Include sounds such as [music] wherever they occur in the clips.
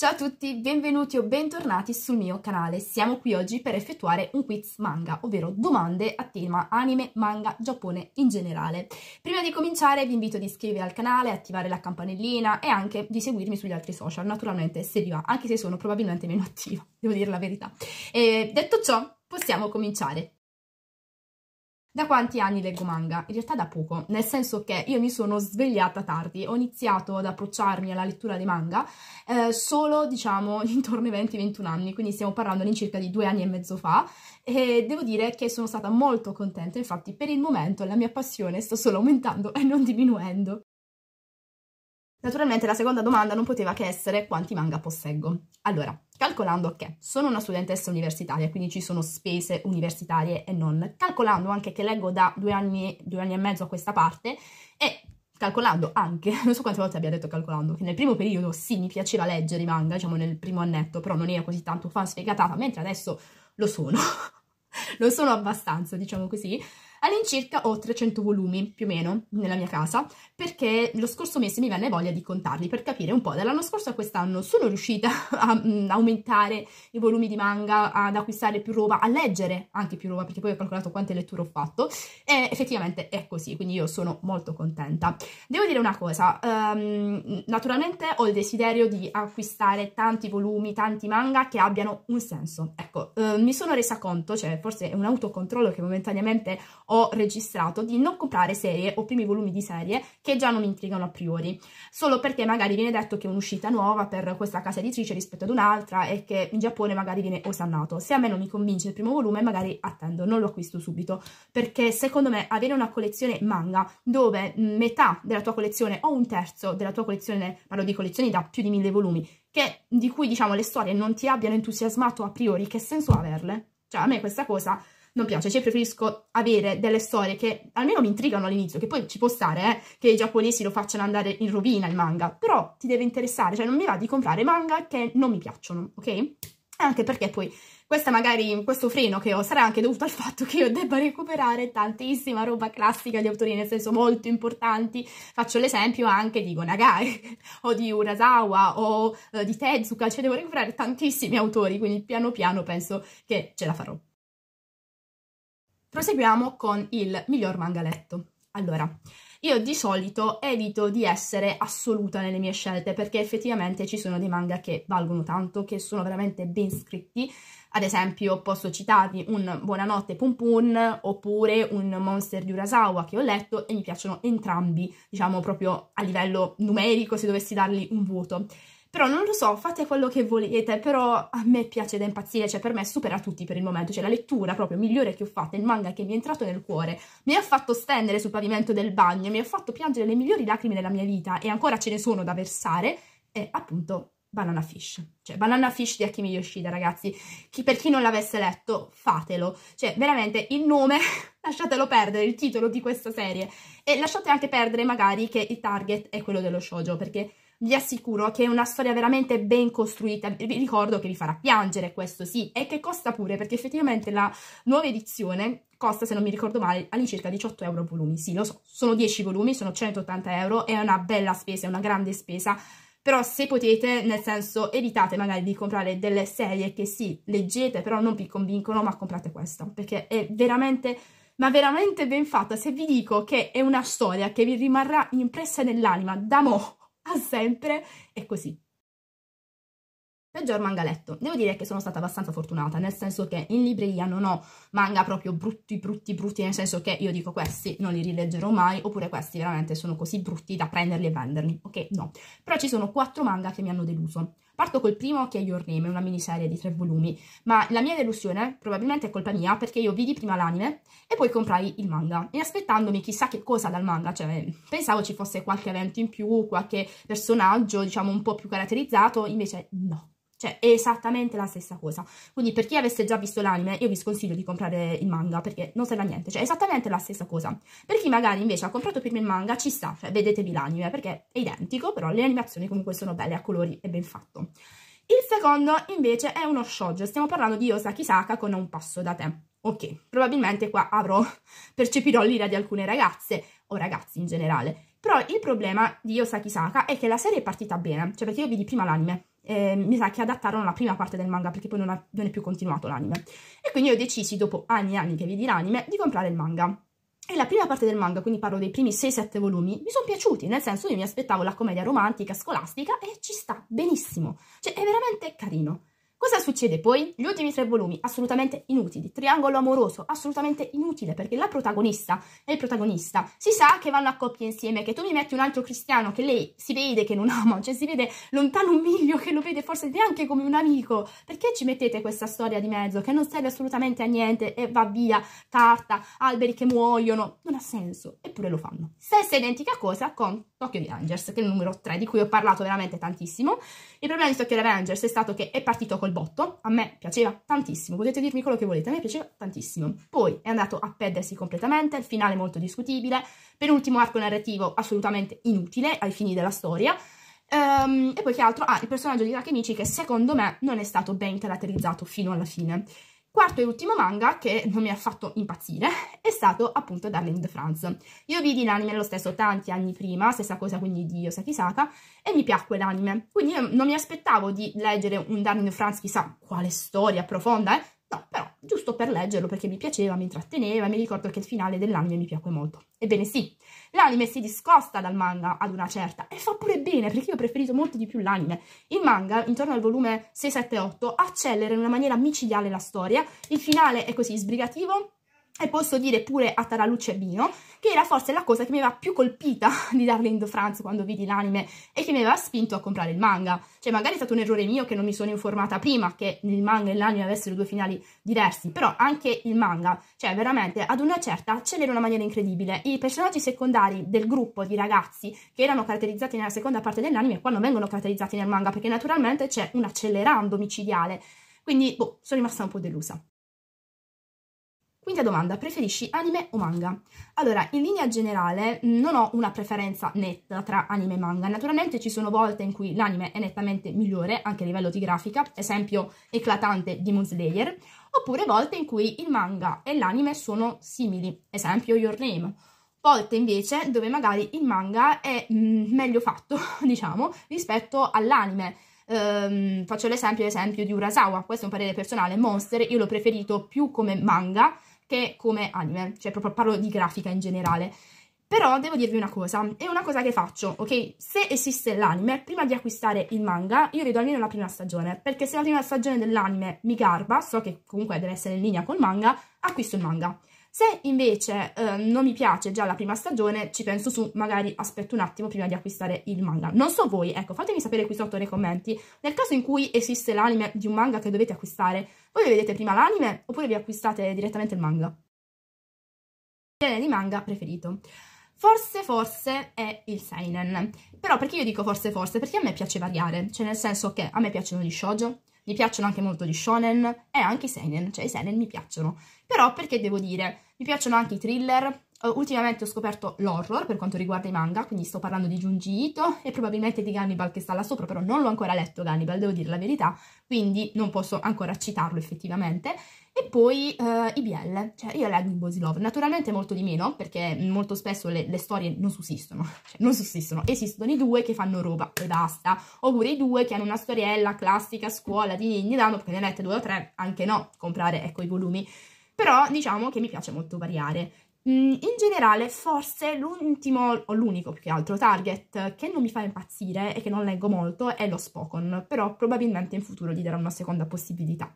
Ciao a tutti, benvenuti o bentornati sul mio canale. Siamo qui oggi per effettuare un quiz manga, ovvero domande a tema anime, manga, Giappone in generale. Prima di cominciare vi invito ad iscrivervi al canale, attivare la campanellina e anche di seguirmi sugli altri social, naturalmente se vi va, anche se sono probabilmente meno [laughs] attiva, devo dire la verità. E detto ciò, possiamo cominciare. Da quanti anni leggo manga? In realtà da poco, nel senso che io mi sono svegliata tardi, ho iniziato ad approcciarmi alla lettura dei manga eh, solo diciamo [laughs] intorno ai 20-21 anni, quindi stiamo parlando all'incirca di due anni e mezzo fa e devo dire che sono stata molto contenta, infatti per il momento la mia passione sta solo aumentando e non diminuendo. Naturalmente la seconda domanda non poteva che essere quanti manga posseggo. Allora, calcolando che sono una studentessa universitaria, quindi ci sono spese universitarie e non, calcolando anche che leggo da due anni, due anni e mezzo a questa parte e calcolando anche, [laughs] non so quante volte abbia detto calcolando, che nel primo periodo sì mi piaceva leggere i manga, diciamo nel primo annetto, però non ero così tanto fan sfegatata, mentre adesso lo sono, [laughs] lo sono abbastanza, diciamo così, All'incirca ho 300 volumi, più o meno, nella mia casa, perché lo scorso mese mi venne voglia di contarli per capire un po'. Dall'anno scorso a quest'anno sono riuscita [laughs] a mh, mm, aumentare i volumi di manga, ad acquistare più roba, a leggere anche più roba, perché poi ho calcolato quante letture ho fatto, e effettivamente è così, quindi io sono molto contenta. Devo dire una cosa, um, naturalmente ho il desiderio di acquistare tanti volumi, tanti manga che abbiano un senso. Ecco, uh, mi sono resa conto, cioè forse è un autocontrollo che momentaneamente ho registrato di non comprare serie o primi volumi di serie che già non mi intrigano a priori, solo perché magari viene detto che è un'uscita nuova per questa casa editrice rispetto ad un'altra e che in Giappone magari viene osannato. Se a me non mi convince il primo volume magari attendo, non lo acquisto subito, perché secondo me avere una collezione manga dove metà della tua collezione o un terzo della tua collezione, parlo di collezioni da più di mille volumi, che, di cui diciamo le storie non ti abbiano entusiasmato a priori, che senso averle? Cioè a me questa cosa non piace, cioè preferisco avere delle storie che almeno mi intrigano all'inizio, che poi ci può stare eh, che i giapponesi lo facciano andare in rovina il manga, però ti deve interessare, cioè non mi va di comprare manga che non mi piacciono, ok? Anche perché poi questa magari, questo freno che ho sarà anche dovuto al fatto che io debba recuperare tantissima roba classica di autori, nel senso molto importanti. Faccio l'esempio anche di Gonagai [laughs] o di Urasawa o eh, di Tezuka, cioè devo recuperare tantissimi autori, quindi piano piano penso che ce la farò. Proseguiamo con il miglior manga letto. Allora, io di solito evito di essere assoluta nelle mie scelte perché effettivamente ci sono dei manga che valgono tanto, che sono veramente ben scritti. Ad esempio posso citarvi un Buonanotte Pum Pum oppure un Monster di Urasawa che ho letto e mi piacciono entrambi, diciamo proprio a livello numerico se dovessi dargli un voto però non lo so, fate quello che volete, però a me piace da impazzire, cioè per me supera tutti per il momento, cioè la lettura proprio migliore che ho fatto, il manga che mi è entrato nel cuore, mi ha fatto stendere sul pavimento del bagno, mi ha fatto piangere le migliori lacrime della mia vita e ancora ce ne sono da versare, è appunto Banana Fish, cioè Banana Fish di Akimi Yoshida ragazzi, chi, per chi non l'avesse letto fatelo, cioè veramente il nome [laughs] lasciatelo perdere, il titolo di questa serie e lasciate anche perdere magari che il target è quello dello shoujo perché vi assicuro che è una storia veramente ben costruita, vi ricordo che vi farà piangere questo sì, e che costa pure perché effettivamente la nuova edizione costa, se non mi ricordo male, all'incirca 18 euro volumi, sì lo so, sono 10 volumi, sono 180 euro, è una bella spesa, è una grande spesa, però se potete, nel senso evitate magari di comprare delle serie che sì, leggete, però non vi convincono, ma comprate questo, perché è veramente ma veramente ben fatta se vi dico che è una storia che vi rimarrà impressa nell'anima da mo' a sempre e così. Peggior manga letto. Devo dire che sono stata abbastanza fortunata, nel senso che in libreria non ho manga proprio brutti, brutti, brutti, nel senso che io dico questi non li rileggerò mai, oppure questi veramente sono così brutti da prenderli e venderli, ok? No. Però ci sono quattro manga che mi hanno deluso. Parto col primo che è Your Name, una miniserie di tre volumi, ma la mia delusione probabilmente è colpa mia perché io vidi prima l'anime e poi comprai il manga e aspettandomi chissà che cosa dal manga, cioè pensavo ci fosse qualche evento in più, qualche personaggio diciamo un po' più caratterizzato, invece no. Cioè, è esattamente la stessa cosa. Quindi per chi avesse già visto l'anime, io vi sconsiglio di comprare il manga, perché non serve a niente. Cioè, è esattamente la stessa cosa. Per chi magari invece ha comprato prima il manga, ci sta. Cioè, vedetevi l'anime, perché è identico, però le animazioni comunque sono belle, a colori e ben fatto. Il secondo, invece, è uno shoujo. Stiamo parlando di Yosaki Saka con Un passo da te. Ok, probabilmente qua avrò, [laughs] percepirò l'ira di alcune ragazze, o ragazzi in generale. Però il problema di Yosaki Saka è che la serie è partita bene, cioè perché io vidi prima l'anime, eh, mi sa che adattarono la prima parte del manga perché poi non, ha, è più continuato l'anime. E quindi ho deciso, dopo anni e anni che vedi l'anime, di comprare il manga. E la prima parte del manga, quindi parlo dei primi 6-7 volumi, mi sono piaciuti, nel senso io mi aspettavo la commedia romantica, scolastica e ci sta benissimo. Cioè è veramente carino. Cosa Cosa succede poi? Gli ultimi tre volumi assolutamente inutili, triangolo amoroso assolutamente inutile perché la protagonista e il protagonista si sa che vanno a coppia insieme, che tu mi metti un altro cristiano che lei si vede che non ama, cioè si vede lontano un miglio che lo vede forse neanche come un amico, perché ci mettete questa storia di mezzo che non serve assolutamente a niente e va via, carta, alberi che muoiono, non ha senso, eppure lo fanno. Stessa identica cosa con Tokyo Rangers, che è il numero 3 di cui ho parlato veramente tantissimo, il problema di Tokyo Rangers è stato che è partito col botto, molto, a me piaceva tantissimo, potete dirmi quello che volete, a me piaceva tantissimo. Poi è andato a perdersi completamente, il finale molto discutibile, penultimo arco narrativo assolutamente inutile ai fini della storia, ehm, e poi che altro? Ah, il personaggio di Takemichi che secondo me non è stato ben caratterizzato fino alla fine. Quarto e ultimo manga che non mi ha fatto impazzire è stato appunto Darling in the France. Io vidi l'anime lo stesso tanti anni prima, stessa cosa quindi di Yosaki Saka, e mi piacque l'anime. Quindi non mi aspettavo di leggere un Darling in the France chissà quale storia profonda, eh, No, però, giusto per leggerlo perché mi piaceva, mi intratteneva mi ricordo che il finale dell'anime mi piacque molto. Ebbene sì, l'anime si discosta dal manga ad una certa e fa pure bene perché io ho preferito molto di più l'anime. Il manga, intorno al volume 6, 7, 8, accelera in una maniera micidiale la storia, il finale è così sbrigativo e posso dire pure a Taraluce Bino, che era forse la cosa che mi aveva più colpita [laughs] di Darlene do France quando vidi l'anime e che mi aveva spinto a comprare il manga. Cioè magari è stato un errore mio che non mi sono informata prima che nel manga e l'anime avessero due finali diversi, però anche il manga, cioè veramente ad una certa ce in una maniera incredibile. I personaggi secondari del gruppo di ragazzi che erano caratterizzati nella seconda parte dell'anime qua non vengono caratterizzati nel manga perché naturalmente c'è un accelerando micidiale. Quindi boh, sono rimasta un po' delusa. Quinta domanda, preferisci anime o manga? Allora, in linea generale mm, non ho una preferenza netta tra anime e manga. Naturalmente ci sono volte in cui l'anime è nettamente migliore, anche a livello di grafica, esempio eclatante di Moon Slayer, oppure volte in cui il manga e l'anime sono simili, esempio Your Name. Volte invece dove magari il manga è mm, meglio fatto, [laughs] diciamo, rispetto all'anime. Um, faccio l'esempio, l'esempio di Urasawa, questo è un parere personale, Monster io l'ho preferito più come manga che come anime, cioè proprio parlo di grafica in generale. Però devo dirvi una cosa, è una cosa che faccio, ok? Se esiste l'anime, prima di acquistare il manga, io vedo almeno la prima stagione, perché se la prima stagione dell'anime mi garba, so che comunque deve essere in linea col manga, acquisto il manga. Se invece eh, non mi piace già la prima stagione, ci penso su, magari aspetto un attimo prima di acquistare il manga. Non so voi, ecco, fatemi sapere qui sotto nei commenti, nel caso in cui esiste l'anime di un manga che dovete acquistare, voi vedete prima l'anime oppure vi acquistate direttamente il manga? Genere di manga preferito. Forse forse è il seinen, però perché io dico forse forse? Perché a me piace variare, cioè nel senso che a me piacciono gli shoujo, mi piacciono anche molto gli shonen e anche i seinen, cioè i seinen mi piacciono. Però perché devo dire, mi piacciono anche i thriller, ultimamente ho scoperto l'horror per quanto riguarda i manga, quindi sto parlando di Junji Ito e probabilmente di Gannibal che sta là sopra, però non l'ho ancora letto Gannibal, devo dire la verità, quindi non posso ancora citarlo effettivamente. E poi eh, IBL, cioè io leggo in Bosi Love, naturalmente molto di meno, perché molto spesso le, le storie non sussistono, cioè non sussistono, esistono i due che fanno roba e basta, oppure i due che hanno una storiella classica a scuola di Ninni Dano, perché ne lette due o tre, anche no, comprare ecco i volumi, però diciamo che mi piace molto variare. Mm, in generale, forse l'ultimo, o l'unico più che altro, target che non mi fa impazzire e che non leggo molto è lo Spokon, però probabilmente in futuro gli darò una seconda possibilità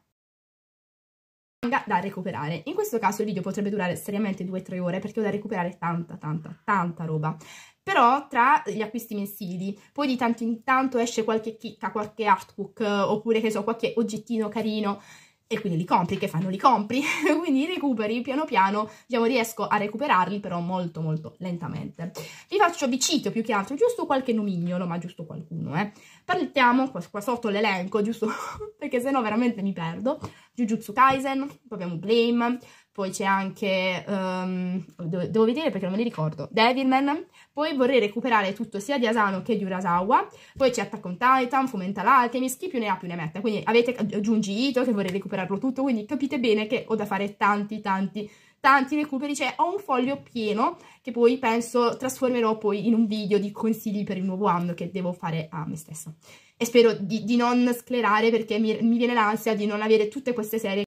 da recuperare. In questo caso il video potrebbe durare seriamente 2-3 ore perché ho da recuperare tanta, tanta, tanta roba. Però tra gli acquisti mensili, poi di tanto in tanto esce qualche chicca, qualche artbook, oppure che so, qualche oggettino carino, e quindi li compri, che fanno? Li compri, [laughs] quindi i recuperi piano piano, diciamo riesco a recuperarli però molto molto lentamente. Vi faccio, vi cito più che altro, giusto qualche nomignolo, ma giusto qualcuno, eh. Partiamo qua, qua sotto l'elenco, giusto [laughs] perché sennò veramente mi perdo. Jujutsu Kaisen, poi abbiamo Blame, poi c'è anche, um, devo, devo, vedere perché non me li ricordo, Devilman, poi vorrei recuperare tutto sia di Asano che di Urasawa, poi c'è Attack on Titan, Fomenta l'Alchemist, chi più ne ha più ne metta, quindi avete aggiungi Ito che vorrei recuperarlo tutto, quindi capite bene che ho da fare tanti tanti tanti recuperi, cioè ho un foglio pieno che poi penso trasformerò poi in un video di consigli per il nuovo anno che devo fare a me stessa. E spero di, di non sclerare perché mi, mi viene l'ansia di non avere tutte queste serie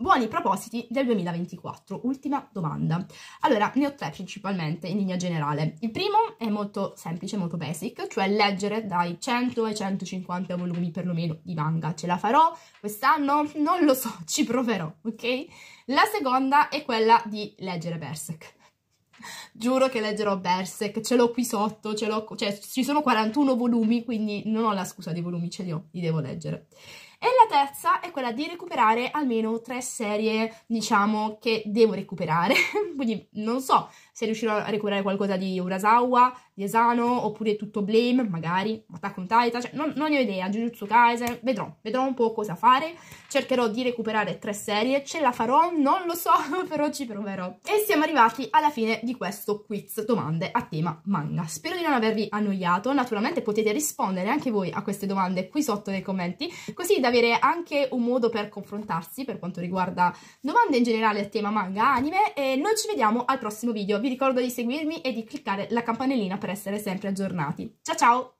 buoni propositi del 2024. Ultima domanda. Allora, ne ho tre principalmente in linea generale. Il primo è molto semplice, molto basic, cioè leggere dai 100 ai 150 volumi perlomeno di manga. Ce la farò quest'anno? Non lo so, ci proverò, ok? La seconda è quella di leggere Berserk. Giuro che leggerò Berserk, ce l'ho qui sotto, ce l'ho, cioè ci sono 41 volumi, quindi non ho la scusa dei volumi, ce li ho, li devo leggere. E la terza è quella di recuperare almeno tre serie, diciamo, che devo recuperare. [laughs] Quindi non so se riuscirò a recuperare qualcosa di Urasawa, di Esano, oppure tutto Blame, magari, Attack on Titan, cioè, non, non, ne ho idea, Jujutsu Kaisen, vedrò, vedrò un po' cosa fare. Cercherò di recuperare tre serie, ce la farò, non lo so, [laughs] però ci proverò. E siamo arrivati alla fine di questo quiz domande a tema manga. Spero di non avervi annoiato, naturalmente potete rispondere anche voi a queste domande qui sotto nei commenti, così da avere anche un modo per confrontarsi per quanto riguarda domande in generale a tema manga, anime e noi ci vediamo al prossimo video. Vi ricordo di seguirmi e di cliccare la campanellina per essere sempre aggiornati. Ciao ciao!